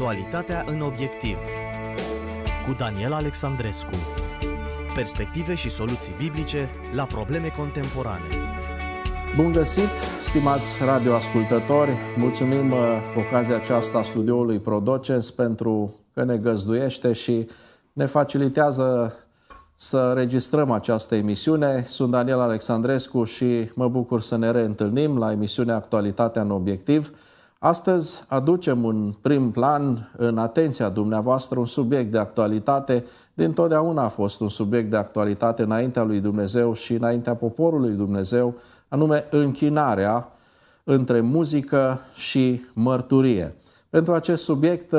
Actualitatea în obiectiv cu Daniel Alexandrescu Perspective și soluții biblice la probleme contemporane Bun găsit, stimați radioascultători! Mulțumim cu uh, ocazia aceasta studioului Prodocens pentru că ne găzduiește și ne facilitează să registrăm această emisiune. Sunt Daniel Alexandrescu și mă bucur să ne reîntâlnim la emisiunea Actualitatea în obiectiv – Astăzi aducem în prim plan, în atenția dumneavoastră, un subiect de actualitate. Din a fost un subiect de actualitate înaintea lui Dumnezeu și înaintea poporului Dumnezeu, anume închinarea între muzică și mărturie. Pentru acest subiect,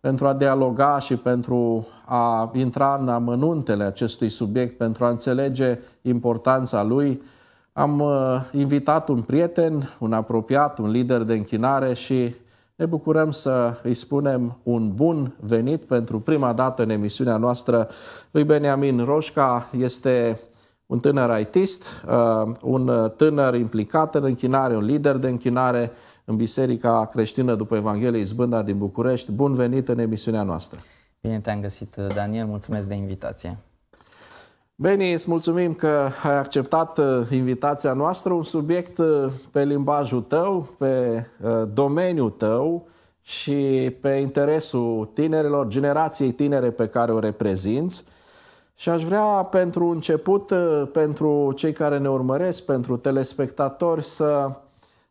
pentru a dialoga și pentru a intra în amănuntele acestui subiect, pentru a înțelege importanța lui, am uh, invitat un prieten, un apropiat, un lider de închinare și ne bucurăm să îi spunem un bun venit pentru prima dată în emisiunea noastră lui Beniamin Roșca. Este un tânăr artist, uh, un tânăr implicat în închinare, un lider de închinare în Biserica Creștină după Evanghelie Izbânda din București. Bun venit în emisiunea noastră! Bine te-am găsit, Daniel, mulțumesc de invitație! Beni, îți mulțumim că ai acceptat uh, invitația noastră, un subiect uh, pe limbajul tău, pe uh, domeniul tău și pe interesul tinerilor, generației tinere pe care o reprezinți. Și aș vrea pentru început, pentru cei care ne urmăresc, pentru telespectatori, să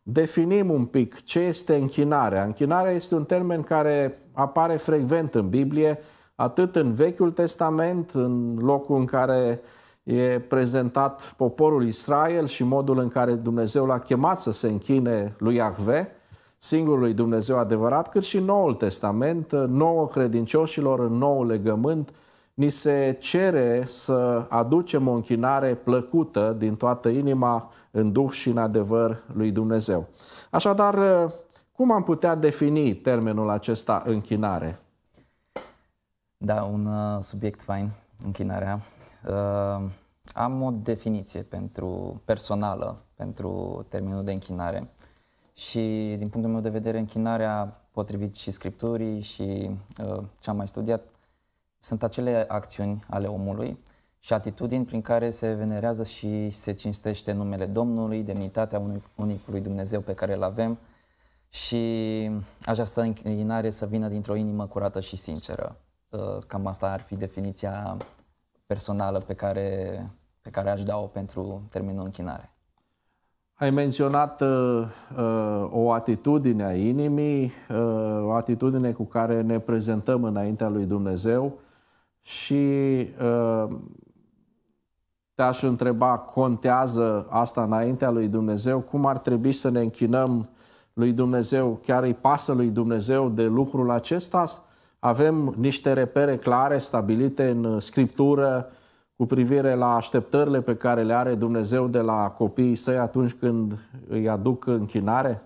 definim un pic ce este închinarea. Închinarea este un termen care apare frecvent în Biblie, atât în Vechiul Testament, în locul în care e prezentat poporul Israel și modul în care Dumnezeu l-a chemat să se închine lui Ahve, singurului Dumnezeu adevărat, cât și Noul Testament, nouă credincioșilor în nou legământ, ni se cere să aducem o închinare plăcută din toată inima, în duh și în adevăr lui Dumnezeu. Așadar, cum am putea defini termenul acesta închinare? Da, un uh, subiect fain, închinarea. Uh, am o definiție pentru personală pentru termenul de închinare și din punctul meu de vedere închinarea potrivit și scripturii și uh, ce am mai studiat sunt acele acțiuni ale omului și atitudini prin care se venerează și se cinstește numele Domnului, demnitatea unic- unicului Dumnezeu pe care îl avem și această închinare să vină dintr-o inimă curată și sinceră. Uh, cam asta ar fi definiția personală pe care, pe care aș da-o pentru terminul închinare. Ai menționat uh, uh, o atitudine a inimii, uh, o atitudine cu care ne prezentăm înaintea lui Dumnezeu și uh, te-aș întreba, contează asta înaintea lui Dumnezeu? Cum ar trebui să ne închinăm lui Dumnezeu? Chiar îi pasă lui Dumnezeu de lucrul acesta? Avem niște repere clare stabilite în scriptură cu privire la așteptările pe care le are Dumnezeu de la copiii săi atunci când îi aduc închinare?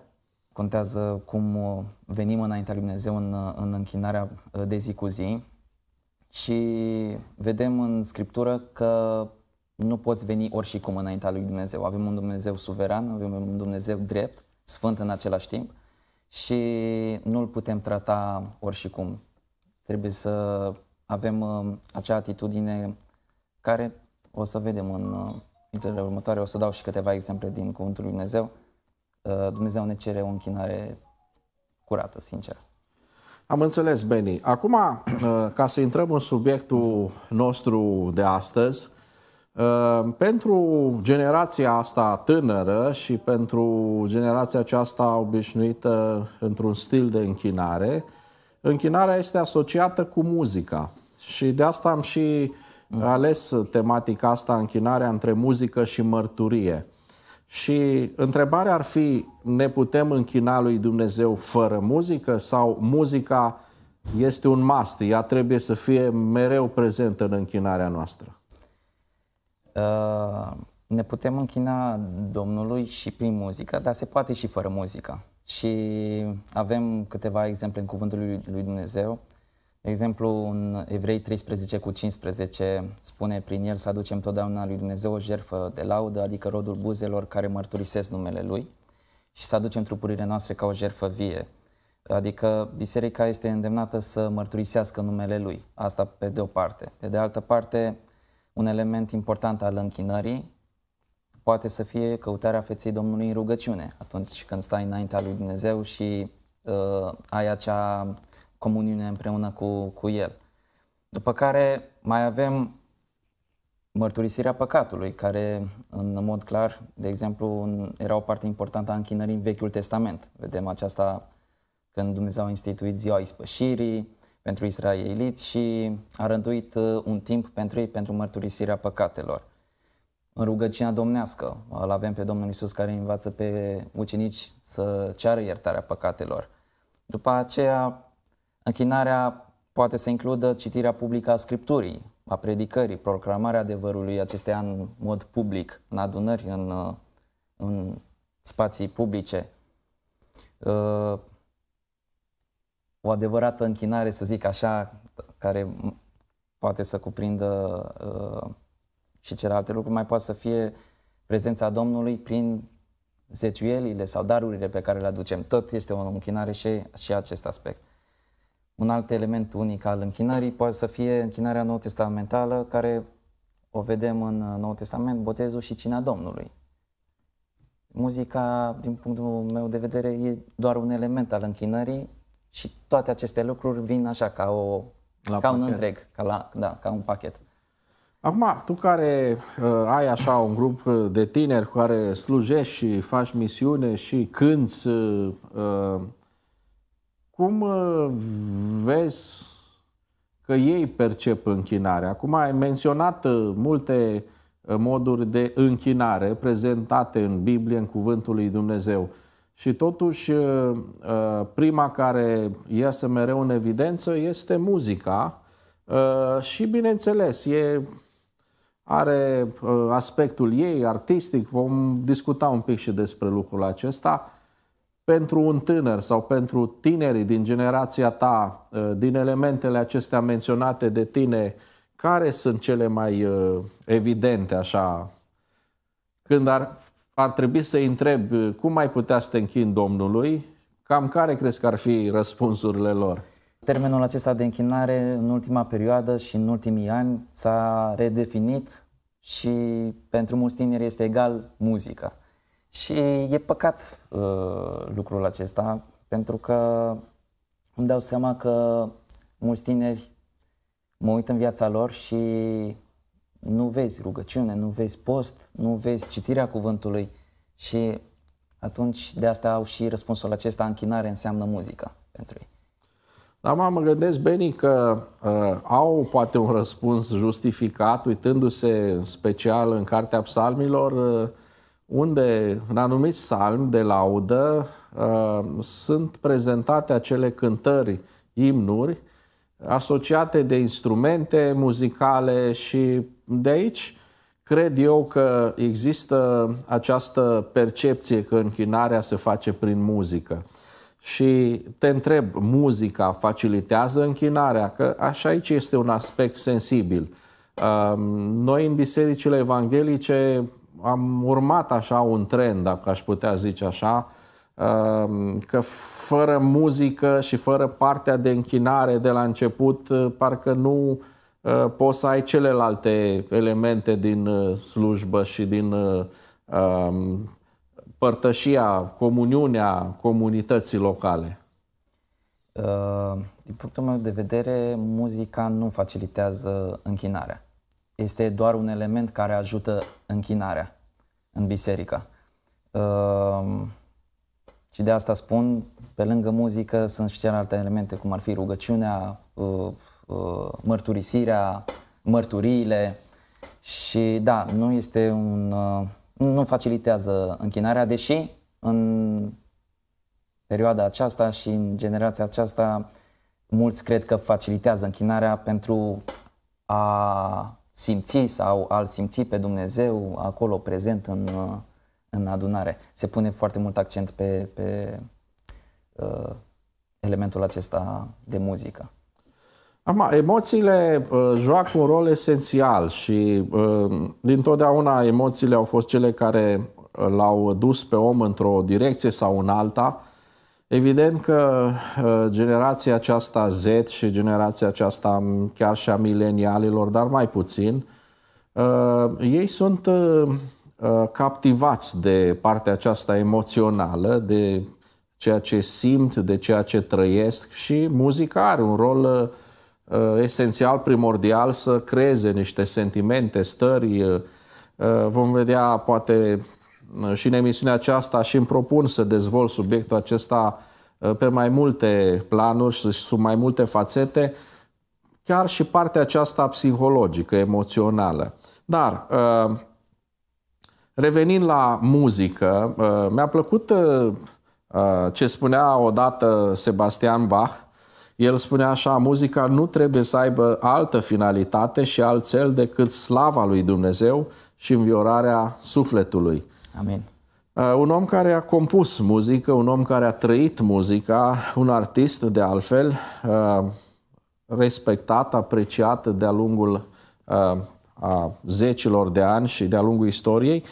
Contează cum uh, venim înaintea lui Dumnezeu în, uh, în închinarea uh, de zi cu zi și vedem în scriptură că nu poți veni oricum înaintea lui Dumnezeu. Avem un Dumnezeu suveran, avem un Dumnezeu drept, sfânt în același timp și nu-l putem trata oricum. Trebuie să avem uh, acea atitudine care o să vedem în minutele uh, următoare. O să dau și câteva exemple din Cuvântul Lui Dumnezeu. Uh, Dumnezeu ne cere o închinare curată, sinceră. Am înțeles, Beni. Acum, ca să intrăm în subiectul nostru de astăzi, pentru generația asta tânără și pentru generația aceasta obișnuită într-un stil de închinare, închinarea este asociată cu muzica. Și de asta am și ales tematica asta, închinarea între muzică și mărturie. Și întrebarea ar fi, ne putem închina lui Dumnezeu fără muzică sau muzica este un must, ea trebuie să fie mereu prezentă în închinarea noastră? Uh, ne putem închina Domnului și prin muzică, dar se poate și fără muzică. Și avem câteva exemple în cuvântul lui, lui Dumnezeu. De exemplu, în Evrei 13 cu 15 spune, prin el să aducem totdeauna lui Dumnezeu o jerfă de laudă, adică rodul buzelor care mărturisesc numele Lui și să aducem trupurile noastre ca o jerfă vie. Adică biserica este îndemnată să mărturisească numele Lui. Asta pe de o parte. Pe de altă parte, un element important al închinării poate să fie căutarea feței Domnului în rugăciune, atunci când stai înaintea lui Dumnezeu și uh, ai acea comuniune împreună cu, cu El. După care mai avem mărturisirea păcatului, care în mod clar, de exemplu, era o parte importantă a închinării în Vechiul Testament. Vedem aceasta când Dumnezeu a instituit ziua ispășirii pentru israeliți și a rânduit uh, un timp pentru ei pentru mărturisirea păcatelor în rugăciunea domnească. Îl avem pe Domnul Isus care învață pe ucenici să ceară iertarea păcatelor. După aceea, închinarea poate să includă citirea publică a Scripturii, a predicării, proclamarea adevărului acestea în mod public, în adunări, în, în spații publice. O adevărată închinare, să zic așa, care poate să cuprindă uh, și celelalte lucruri mai poate să fie prezența Domnului prin zeciuielile sau darurile pe care le aducem. Tot este o închinare și, și acest aspect. Un alt element unic al închinării poate să fie închinarea nou testamentală, care o vedem în Noul Testament, botezul și cina Domnului. Muzica, din punctul meu de vedere, e doar un element al închinării și toate aceste lucruri vin așa, ca, o, la ca un întreg, ca, la, da, ca un pachet. Acum, tu care uh, ai așa un grup uh, de tineri cu care slujești și faci misiune și cânți, uh, uh, cum uh, vezi că ei percep închinarea? Acum ai menționat uh, multe uh, moduri de închinare prezentate în Biblie, în Cuvântul lui Dumnezeu. Și totuși, uh, uh prima care iasă mereu în evidență este muzica. Uh, și bineînțeles, e are uh, aspectul ei artistic, vom discuta un pic și despre lucrul acesta. Pentru un tânăr sau pentru tinerii din generația ta, uh, din elementele acestea menționate de tine, care sunt cele mai uh, evidente așa? Când ar, ar trebui să-i întreb cum mai putea să te închin Domnului, cam care crezi că ar fi răspunsurile lor? Termenul acesta de închinare în ultima perioadă și în ultimii ani s-a redefinit și pentru mulți tineri este egal muzica. Și e păcat uh, lucrul acesta pentru că îmi dau seama că mulți tineri mă uit în viața lor și nu vezi rugăciune, nu vezi post, nu vezi citirea cuvântului și atunci de asta au și răspunsul acesta închinare înseamnă muzica pentru ei. Dar mă gândesc, Beni, că uh, au poate un răspuns justificat, uitându-se special în Cartea Psalmilor, uh, unde în anumit salmi de laudă uh, sunt prezentate acele cântări, imnuri, asociate de instrumente muzicale și de aici cred eu că există această percepție că închinarea se face prin muzică și te întreb, muzica facilitează închinarea? Că așa aici este un aspect sensibil. Um, noi în bisericile evanghelice am urmat așa un trend, dacă aș putea zice așa, um, că fără muzică și fără partea de închinare de la început, uh, parcă nu uh, poți să ai celelalte elemente din uh, slujbă și din um, părtășia, comuniunea comunității locale? Uh, din punctul meu de vedere, muzica nu facilitează închinarea. Este doar un element care ajută închinarea în biserică. Uh, și de asta spun, pe lângă muzică sunt și celelalte elemente, cum ar fi rugăciunea, uh, mărturisirea, mărturiile. Și da, nu este un nu facilitează închinarea, deși în perioada aceasta și în generația aceasta mulți cred că facilitează închinarea pentru a simți sau al simți pe Dumnezeu acolo prezent în, în adunare. Se pune foarte mult accent pe, pe uh, elementul acesta de muzică. Am, emoțiile uh, joacă un rol esențial și uh, dintotdeauna emoțiile au fost cele care uh, l-au dus pe om într-o direcție sau în alta. Evident că uh, generația aceasta Z și generația aceasta chiar și a milenialilor, dar mai puțin, uh, ei sunt uh, uh, captivați de partea aceasta emoțională, de ceea ce simt, de ceea ce trăiesc și muzica are un rol uh, Uh, esențial, primordial să creeze niște sentimente, stări. Uh, uh, vom vedea, poate, și în emisiunea aceasta și îmi propun să dezvolt subiectul acesta pe mai multe planuri și sub mai multe fațete, chiar și partea aceasta psihologică, emoțională. Dar, revenind la muzică, mi-a plăcut ce spunea odată Sebastian Bach, el spune așa, muzica nu trebuie să aibă altă finalitate și alt cel decât slava lui Dumnezeu și înviorarea sufletului. Amin. Uh, un om care a compus muzică, un om care a trăit muzica, un artist de altfel, uh, respectat, apreciat de-a lungul uh, a zecilor de ani și de-a lungul istoriei.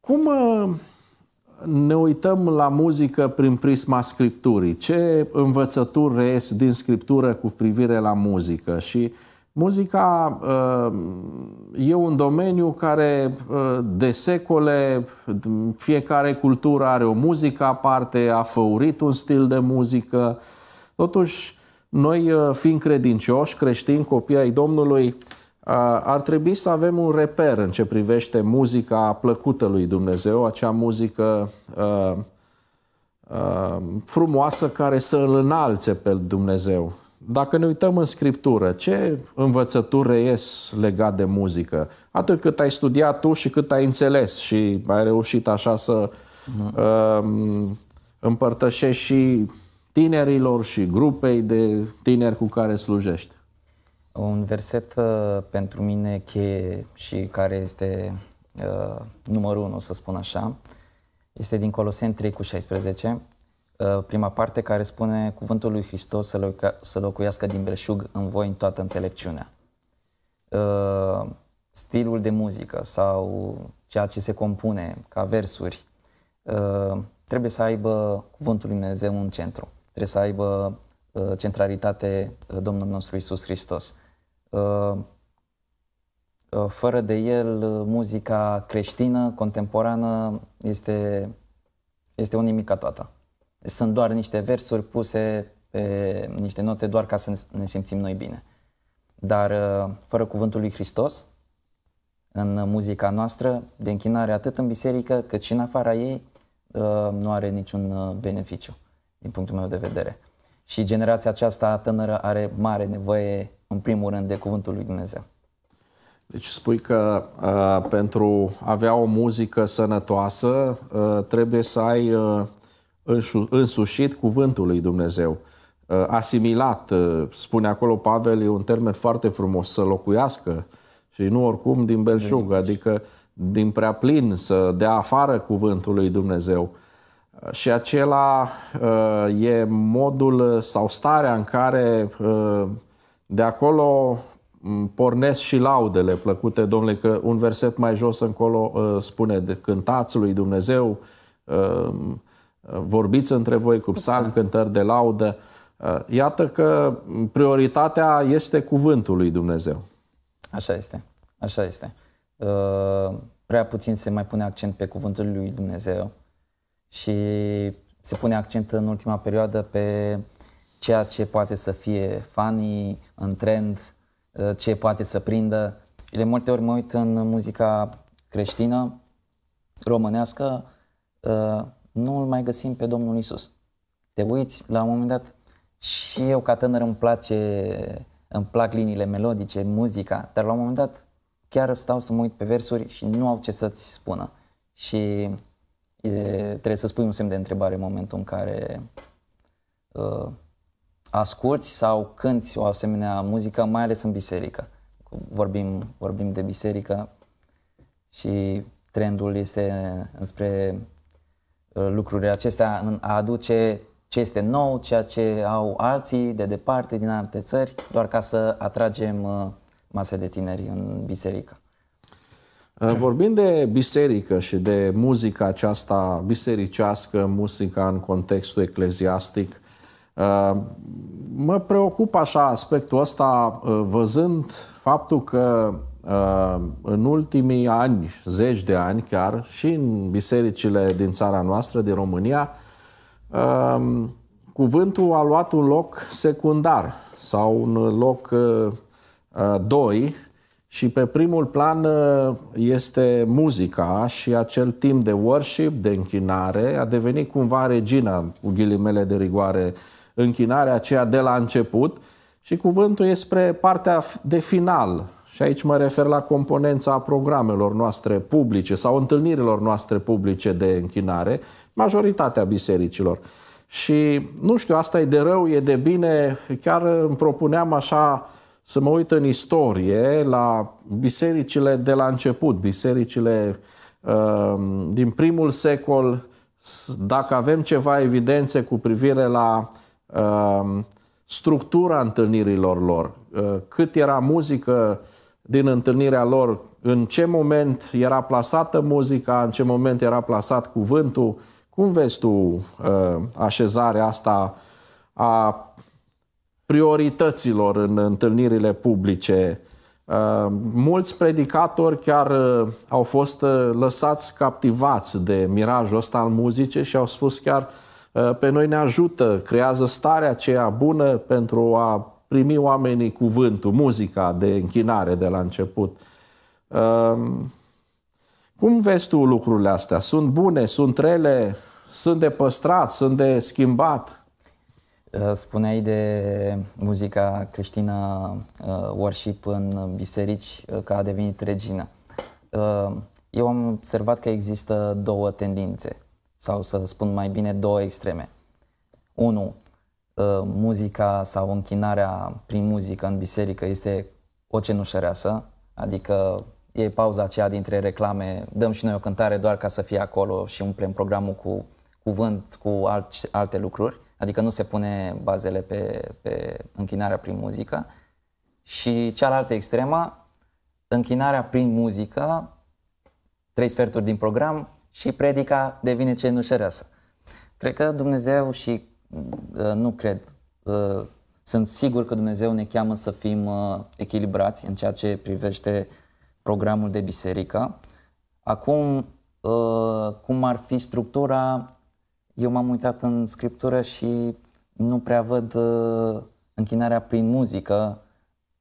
Cum ne uităm la muzică prin prisma scripturii. Ce învățături reies din scriptură cu privire la muzică? Și muzica uh, e un domeniu care uh, de secole, fiecare cultură are o muzică aparte, a făurit un stil de muzică. Totuși, noi uh, fiind credincioși, creștini, copii ai Domnului, Uh, ar trebui să avem un reper în ce privește muzica plăcută lui Dumnezeu, acea muzică uh, uh, frumoasă care să îl înalțe pe Dumnezeu. Dacă ne uităm în Scriptură, ce învățături reies legat de muzică? Atât cât ai studiat tu și cât ai înțeles și ai reușit așa să uh, împărtășești și tinerilor și grupei de tineri cu care slujești. Un verset uh, pentru mine cheie și care este uh, numărul 1, să spun așa, este din Coloseni 3 cu 16, uh, prima parte care spune cuvântul lui Hristos să, loca- să locuiască din breșug în voi în toată înțelepciunea. Uh, stilul de muzică sau ceea ce se compune ca versuri uh, trebuie să aibă cuvântul lui Dumnezeu în centru, trebuie să aibă uh, centralitate Domnul nostru Isus Hristos. Uh, uh, fără de el, uh, muzica creștină, contemporană, este, este o nimica toată. Sunt doar niște versuri puse pe niște note doar ca să ne simțim noi bine. Dar fără cuvântul lui Hristos, în muzica noastră, de închinare atât în biserică cât și în afara ei, nu are niciun beneficiu, din punctul meu de vedere. Și generația aceasta tânără are mare nevoie, în primul rând, de Cuvântul lui Dumnezeu. Deci spui că uh, pentru a avea o muzică sănătoasă uh, trebuie să ai uh, însușit cuvântul lui Dumnezeu, uh, asimilat, uh, spune acolo Pavel, e un termen foarte frumos, să locuiască și nu oricum din belșug, deci. adică din prea plin, să dea afară cuvântul lui Dumnezeu. Uh, și acela uh, e modul sau starea în care uh, de acolo pornesc și laudele plăcute, domnule, că un verset mai jos încolo uh, spune de cântați lui Dumnezeu, vorbiți între voi cu psalm, exact. cântări de laudă. Iată că prioritatea este cuvântul lui Dumnezeu. Așa este, așa este. Prea puțin se mai pune accent pe cuvântul lui Dumnezeu și se pune accent în ultima perioadă pe ceea ce poate să fie fanii în trend, uh, ce poate să prindă. Și de multe ori mă uit în muzica creștină, românească, uh, nu îl mai găsim pe Domnul Isus. Te uiți, la un moment dat, și eu ca tânăr îmi place, îmi plac liniile melodice, muzica, dar la un moment dat chiar stau să mă uit pe versuri și nu au ce să-ți spună. Și e, trebuie să spui un semn de întrebare în momentul în care uh, asculți sau cânti o asemenea muzică, mai ales în biserică. Vorbim, vorbim de biserică și trendul este înspre uh, lucrurile acestea, în a aduce ce este nou, ceea ce au alții de departe, din alte țări, doar ca să atragem uh, ă, mase de tineri în biserică. Uh, vorbind de biserică și de muzica aceasta bisericească, muzica în contextul ecleziastic, uh, mă preocupă așa aspectul ăsta uh, văzând faptul că în ultimii ani, zeci de ani chiar, și în bisericile din țara noastră, din România, um, cuvântul a luat un loc secundar sau un loc doi și pe primul plan ă, este muzica și acel timp de worship, de închinare, a devenit cumva regina, cu ghilimele de rigoare, închinarea aceea de la început și cuvântul e spre partea de final. Și aici mă refer la componența programelor noastre publice sau întâlnirilor noastre publice de închinare, majoritatea bisericilor. Și nu știu, asta e de rău, e de bine, chiar îmi propuneam așa să mă uit în istorie la bisericile de la început, bisericile uh, din primul secol, dacă avem ceva evidențe cu privire la uh, structura întâlnirilor lor, uh, cât era muzică din întâlnirea lor, în ce moment era plasată muzica, în ce moment era plasat cuvântul, cum vezi tu uh, așezarea asta a priorităților în întâlnirile publice. Uh, mulți predicatori chiar uh, au fost uh, lăsați captivați de mirajul ăsta al muzicii și au spus chiar pe noi ne ajută, creează starea aceea bună pentru a primi oamenii cuvântul, muzica de închinare de la început. Cum vezi tu lucrurile astea? Sunt bune, sunt rele, sunt de păstrat, sunt de schimbat? Uh, spuneai de muzica creștină uh, worship în biserici uh, că a devenit regină. Eu am observat că există două tendințe, sau să spun mai bine două extreme. Unu, muzica sau închinarea prin muzică în biserică este o cenușăreasă, adică e pauza aceea dintre reclame, dăm și noi o cântare doar ca să fie acolo și umplem programul cu cuvânt, cu alt, alte lucruri adică nu se pune bazele pe, pe închinarea prin muzică. Și cealaltă extremă, închinarea prin muzică, trei sferturi din program și predica devine cenușăreasă. Cred că Dumnezeu și uh, nu cred, uh, sunt sigur că Dumnezeu ne cheamă să fim uh, echilibrați în ceea ce privește programul de biserică. Acum, cum ar fi structura eu m-am uitat în scriptură și nu prea văd uh, închinarea prin muzică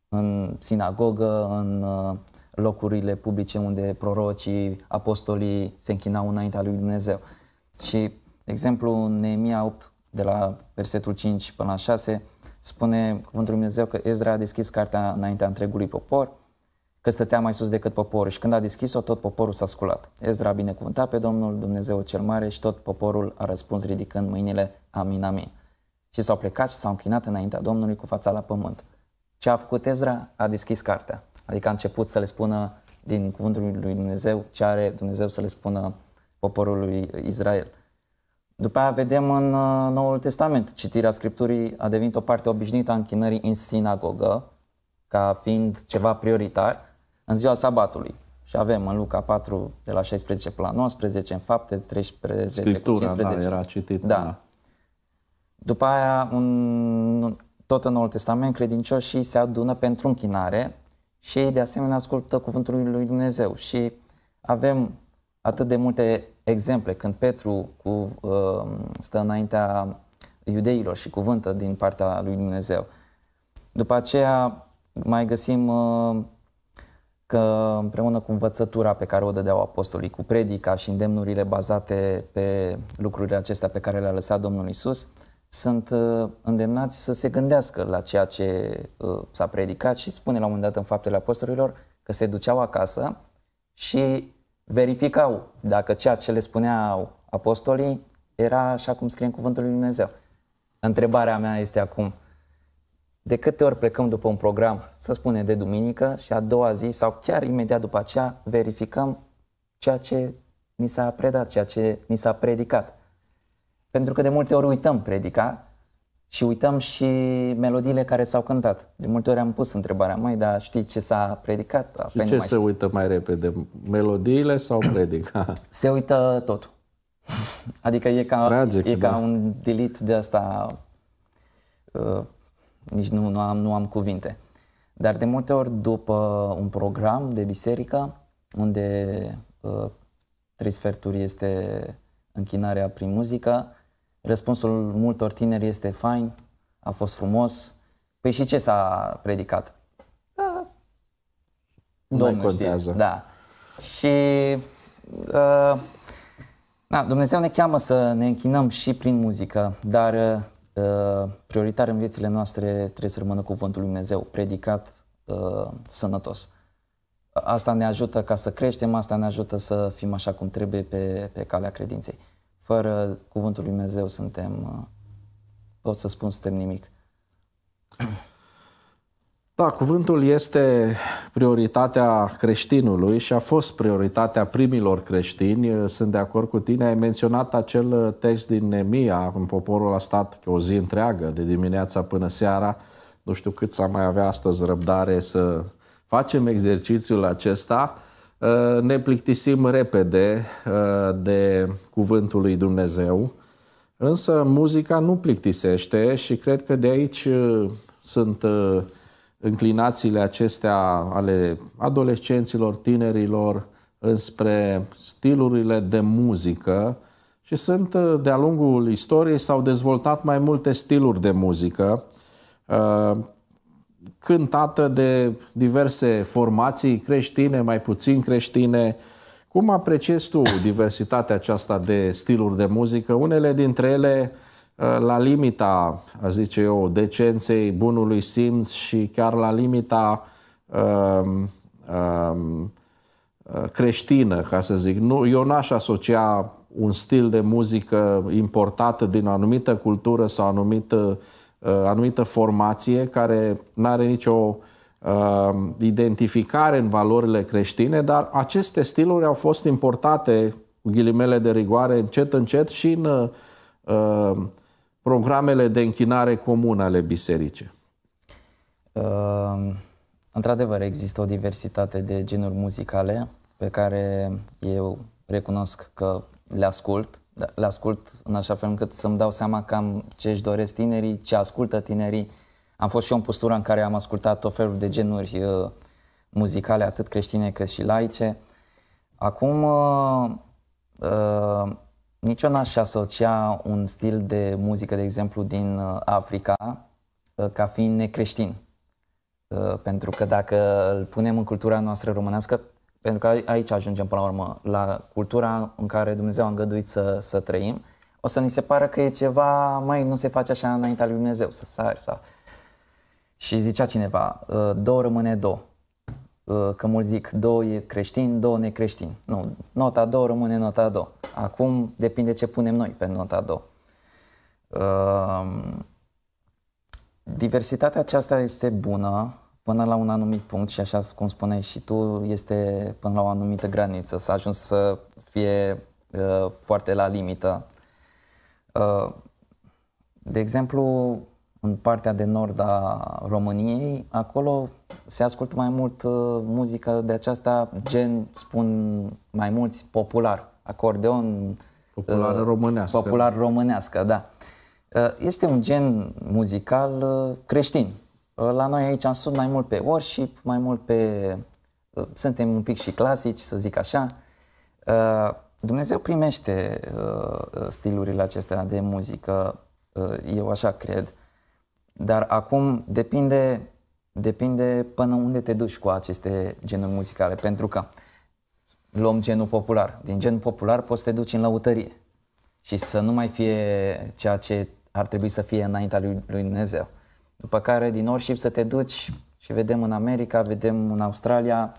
în sinagogă, în uh, locurile publice unde prorocii, apostolii se închinau înaintea lui Dumnezeu. Și, de exemplu, Neemia 8, de la versetul 5 până la 6, spune cuvântul lui Dumnezeu că Ezra a deschis cartea înaintea întregului popor că stătea mai sus decât poporul și când a deschis-o, tot poporul s-a sculat. Ezra a binecuvântat pe Domnul Dumnezeu cel mare și tot poporul a răspuns ridicând mâinile, amin, amin. Și s-au plecat și s-au închinat înaintea Domnului cu fața la pământ. Ce a făcut Ezra? A deschis cartea. Adică a început să le spună din cuvântul lui Dumnezeu ce are Dumnezeu să le spună poporului Israel. După aia vedem în uh, Noul Testament, citirea Scripturii a devenit o parte obișnuită a închinării în sinagogă, ca fiind ceva prioritar, în ziua sabatului. Și avem în Luca 4 de la 16 până la 19, în fapte 13 Scriptura, cu 15. Da, era citit. Da. da. După aia, un, tot în Noul Testament, credincioșii se adună pentru închinare și ei de asemenea ascultă cuvântul lui Dumnezeu. Și avem atât de multe exemple când Petru cu, um, stă înaintea iudeilor și cuvântă din partea lui Dumnezeu. După aceea mai găsim uh, că împreună cu învățătura pe care o dădeau apostolii, cu predica și îndemnurile bazate pe lucrurile acestea pe care le-a lăsat Domnul Isus, sunt uh, îndemnați să se gândească la ceea ce uh, s-a predicat și spune la un moment dat în Faptele Apostolilor că se duceau acasă și verificau dacă ceea ce le spuneau apostolii era așa cum scrie în Cuvântul lui Dumnezeu. Întrebarea mea este acum, de câte ori plecăm după un program, să spunem de duminică, și a doua zi sau chiar imediat după aceea verificăm ceea ce ni s-a predat, ceea ce ni s-a predicat. Pentru că de multe ori uităm predica și uităm și melodiile care s-au cântat. De multe ori am pus întrebarea, mai dar știi ce s-a predicat? Și ce se uită mai repede, melodiile sau predica? Se uită tot, Adică e ca, Tragic, e ca da. un delete de asta uh, nici nu, nu, am, nu am cuvinte. Dar de multe ori după un program de biserică, unde uh, trei sferturi este închinarea prin muzică, răspunsul multor tineri este fain, a fost frumos. Păi și ce s-a predicat? Uh, nu contează. Da. Și uh, da, Dumnezeu ne cheamă să ne închinăm și prin muzică, dar uh, Uh, prioritar în viețile noastre trebuie să rămână Cuvântul Lui Dumnezeu, predicat uh, sănătos. Asta ne ajută ca să creștem, asta ne ajută să fim așa cum trebuie pe, pe calea credinței. Fără Cuvântul Lui Dumnezeu suntem, uh, pot să spun, suntem nimic. Da, cuvântul este prioritatea creștinului și a fost prioritatea primilor creștini. Sunt de acord cu tine. Ai menționat acel text din Nemia, când poporul a stat o zi întreagă, de dimineața până seara. Nu știu cât să mai avea astăzi răbdare să facem exercițiul acesta. Eh, ne plictisim repede eh, de cuvântul lui Dumnezeu. Însă muzica nu plictisește și cred că de aici eh, sunt uh, înclinațiile acestea ale adolescenților, tinerilor, înspre stilurile de muzică și sunt, uh, de-a lungul istoriei, s-au dezvoltat mai multe stiluri de muzică uh, cântată de diverse formații creștine, mai puțin creștine. Cum apreciezi tu diversitatea aceasta de stiluri de muzică? Unele dintre ele uh, Eh, la limita, zice eu, decenței, bunului simț și chiar la limita um, um, creștină, ca să zic. Nu, eu n-aș asocia un stil de muzică importată din o anumită cultură sau anumită, uh, anumită formație care nu are nicio uh, identificare în valorile creștine, dar aceste stiluri au fost importate, cu ghilimele de rigoare, încet, încet și în uh, programele de închinare comună ale bisericii? Uh, într-adevăr, există o diversitate de genuri muzicale pe care eu recunosc că le ascult. Le ascult în așa fel încât să-mi dau seama cam ce își doresc tinerii, ce ascultă tinerii. Am fost și eu în postura în care am ascultat tot felul de genuri uh, muzicale, atât creștine cât și laice. Acum, uh, uh, nici eu n-aș asocia un stil de muzică, de exemplu, din uh, Africa uh, ca fiind necreștin. Uh, pentru că dacă îl punem în cultura noastră românească, pentru că aici ajungem până la urmă, la cultura în care Dumnezeu a îngăduit să, să trăim, o să ni se pară că e ceva, mai nu se face așa înaintea lui Dumnezeu, să sari sau... Și zicea cineva, două rămâne două. Uh, că mulți zic e creștini, două necreștini. Nu, nota două rămâne nota două. Acum depinde ce punem noi pe nota două. Uh, diversitatea aceasta este bună până la un anumit punct și așa cum spuneai și tu, este până la o anumită graniță, s-a ajuns să fie uh, foarte la limită. de exemplu, în partea de nord a României, acolo se ascultă mai mult uh, muzică de aceasta, gen, spun mai mulți, popular, acordeon. Popular uh, românească. Popular românească, da. Uh, este un gen muzical uh, creștin. Uh, la noi aici am sunt mai mult pe worship, mai mult pe... Uh, suntem un pic și clasici, să zic așa. Uh, Dumnezeu primește uh, uh stilurile acestea de muzică, uh, eu așa cred. Uh, dar acum depinde, depinde până unde te duci cu aceste genuri muzicale, pentru că luăm genul popular. Din genul popular poți să te duci în lăutărie și să nu mai fie ceea ce ar trebui să fie înaintea lui, lui Dumnezeu. După care din orice să te duci și vedem în America, vedem în Australia,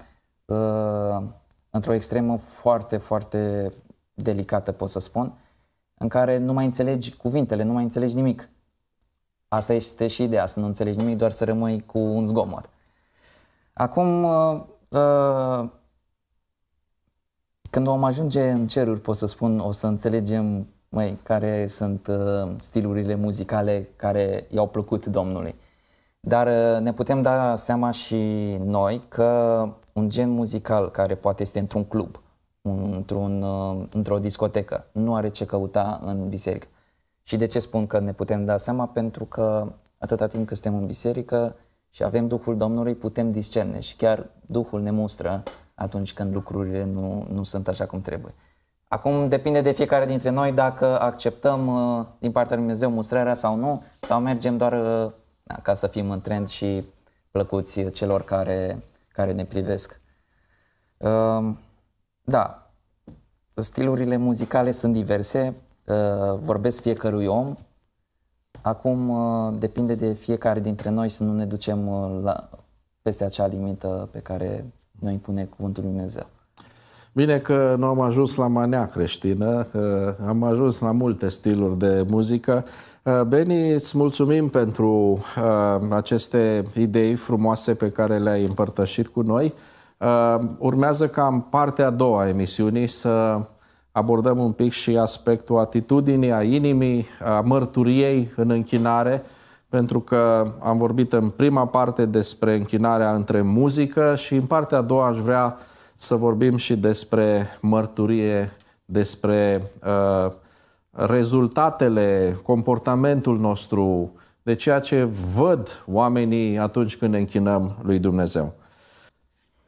uh, într-o extremă foarte, foarte delicată, pot să spun, în care nu mai înțelegi cuvintele, nu mai înțelegi nimic. Asta este și ideea, să nu înțelegi nimic, doar să rămâi cu un zgomot. Acum, uh, uh, când om ajunge în ceruri, pot să spun, o să înțelegem măi, care sunt uh, stilurile muzicale care i-au plăcut Domnului. Dar uh, ne putem da seama și noi că un gen muzical care poate este într-un club, un, într-un, uh, într-o discotecă, nu are ce căuta în biserică. Și de ce spun că ne putem da seama? Pentru că atâta timp cât suntem în biserică și avem Duhul Domnului, putem discerne și chiar Duhul ne mustră atunci când lucrurile nu, nu sunt așa cum trebuie. Acum depinde de fiecare dintre noi dacă acceptăm uh, din partea lui Dumnezeu mustrarea sau nu, sau mergem doar uh, ca să fim în trend și plăcuți celor care, care ne privesc. Uh, da, stilurile muzicale sunt diverse, Uh, vorbesc fiecărui om. Acum uh, depinde de fiecare dintre noi să nu ne ducem uh, la, peste acea limită pe care noi impune Cuvântul Lui Dumnezeu. Bine că nu am ajuns la manea creștină, am ajuns la multe stiluri de muzică. Beni, îți mulțumim pentru aceste idei frumoase pe care le-ai împărtășit cu noi. Urmează ca în partea a doua a emisiunii să abordăm un pic și aspectul atitudinii, a inimii, a mărturiei în închinare, pentru că am vorbit în prima parte despre închinarea între muzică și în partea a doua aș vrea să vorbim și despre mărturie, despre uh, rezultatele, comportamentul nostru, de ceea ce văd oamenii atunci când ne închinăm lui Dumnezeu.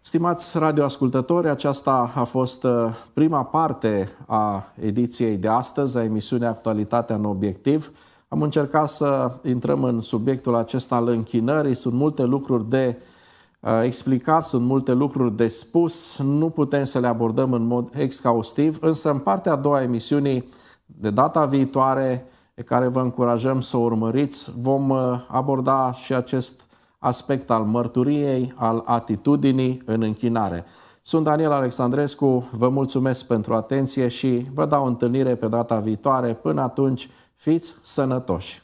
Stimați radioascultători, aceasta a fost uh, prima parte a ediției de astăzi, a emisiunii Actualitatea în Obiectiv. Am încercat să intrăm în subiectul acesta al închinării. Sunt multe lucruri de uh, explicat, sunt multe lucruri de spus, nu putem să le abordăm în mod exhaustiv, însă în partea a doua a emisiunii, de data viitoare, pe care vă încurajăm să o urmăriți, vom uh, aborda și acest aspect al mărturiei, al atitudinii în închinare. Sunt Daniel Alexandrescu, vă mulțumesc pentru atenție și vă dau întâlnire pe data viitoare. Până atunci, fiți sănătoși!